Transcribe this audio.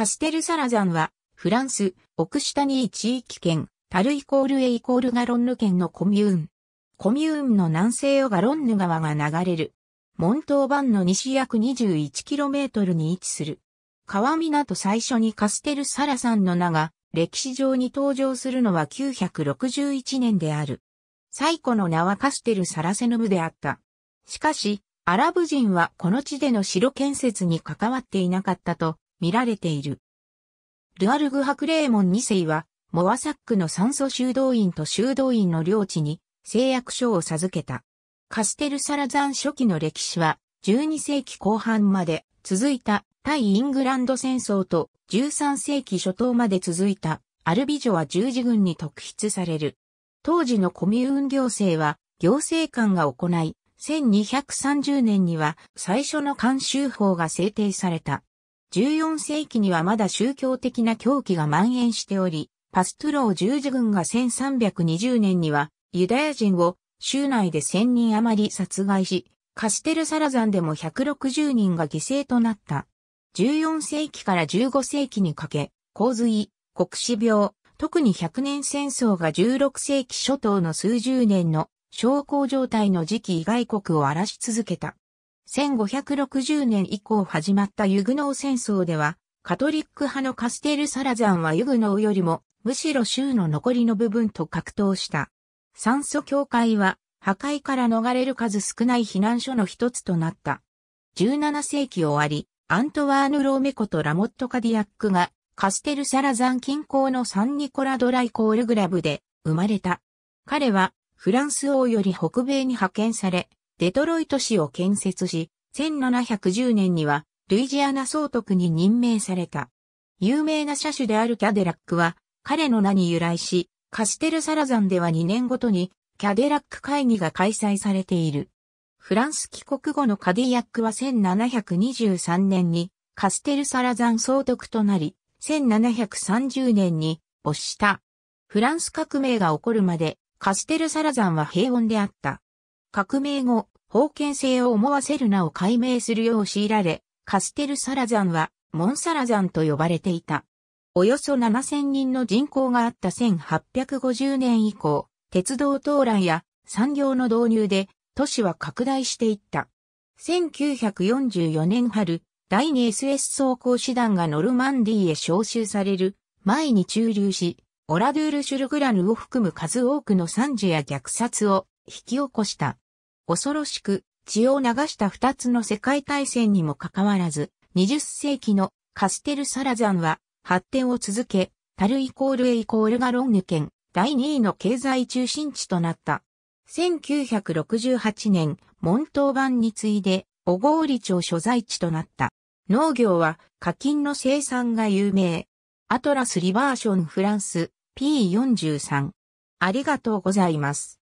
カステルサラザンは、フランス、オクシタニー地域圏、タルイコールエイコールガロンヌ県のコミューン。コミューンの南西をガロンヌ川が流れる。モントーバンの西約 21km に位置する。川港最初にカステルサラザンの名が歴史上に登場するのは961年である。最古の名はカステルサラセヌムであった。しかし、アラブ人はこの地での城建設に関わっていなかったと見られている。ルアルグ博モ門2世は、モアサックの酸素修道院と修道院の領地に誓約書を授けた。カステルサラザン初期の歴史は、12世紀後半まで続いた対イングランド戦争と13世紀初頭まで続いたアルビジョは十字軍に特筆される。当時のコミューン行政は行政官が行い、1230年には最初の慣習法が制定された。14世紀にはまだ宗教的な狂気が蔓延しており、パストロー十字軍が1320年にはユダヤ人を州内で1000人余り殺害し、カステルサラザンでも160人が犠牲となった。14世紀から15世紀にかけ、洪水、国死病、特に100年戦争が16世紀初頭の数十年の昇降状態の時期以外国を荒らし続けた。1560年以降始まったユグノー戦争では、カトリック派のカステル・サラザンはユグノーよりも、むしろ州の残りの部分と格闘した。酸素協会は、破壊から逃れる数少ない避難所の一つとなった。17世紀終わり、アントワーヌ・ローメコとラモット・カディアックが、カステル・サラザン近郊のサンニコラ・ドライコールグラブで生まれた。彼は、フランス王より北米に派遣され、デトロイト市を建設し、1710年にはルイジアナ総督に任命された。有名な車種であるキャデラックは彼の名に由来し、カステルサラザンでは2年ごとにキャデラック会議が開催されている。フランス帰国後のカディアックは1723年にカステルサラザン総督となり、1730年に没した。フランス革命が起こるまでカステルサラザンは平穏であった。革命後、封建制を思わせる名を解明するよう強いられ、カステルサラザンは、モンサラザンと呼ばれていた。およそ7000人の人口があった1850年以降、鉄道到来や産業の導入で都市は拡大していった。1944年春、第2 SS 装甲師団がノルマンディへ招集される前に駐留し、オラドゥール・シュルグラヌを含む数多くの惨事や虐殺を引き起こした。恐ろしく血を流した二つの世界大戦にもかかわらず、20世紀のカステル・サラザンは発展を続け、タルイコールエイコールがロンヌ県第2位の経済中心地となった。1968年、モントーバンに次いで、小郡町所在地となった。農業は課金の生産が有名。アトラス・リバーション・フランス P43。ありがとうございます。